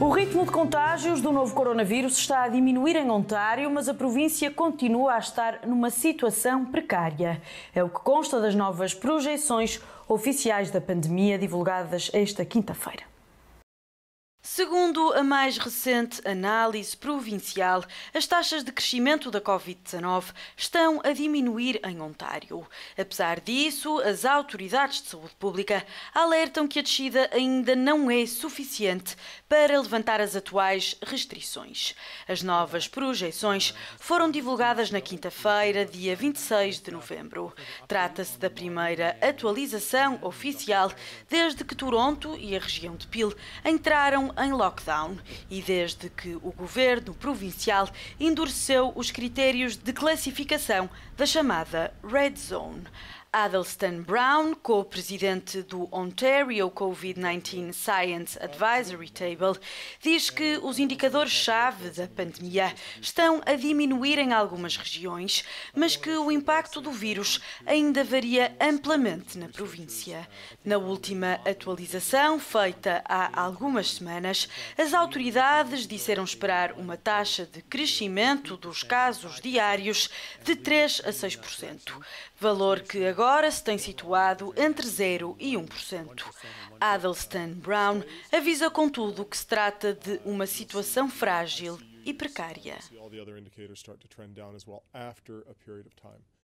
O ritmo de contágios do novo coronavírus está a diminuir em Ontário, mas a província continua a estar numa situação precária. É o que consta das novas projeções oficiais da pandemia divulgadas esta quinta-feira. Segundo a mais recente análise provincial, as taxas de crescimento da Covid-19 estão a diminuir em Ontário. Apesar disso, as autoridades de saúde pública alertam que a descida ainda não é suficiente para levantar as atuais restrições. As novas projeções foram divulgadas na quinta-feira, dia 26 de novembro. Trata-se da primeira atualização oficial desde que Toronto e a região de Peel entraram em em lockdown e desde que o governo provincial endureceu os critérios de classificação da chamada Red Zone. Adelson Brown, co-presidente do Ontario COVID-19 Science Advisory Table, diz que os indicadores-chave da pandemia estão a diminuir em algumas regiões, mas que o impacto do vírus ainda varia amplamente na província. Na última atualização, feita há algumas semanas, as autoridades disseram esperar uma taxa de crescimento dos casos diários de 3 a 6%, valor que agora agora se tem situado entre 0% e 1%. Adelston Brown avisa, contudo, que se trata de uma situação frágil e precária.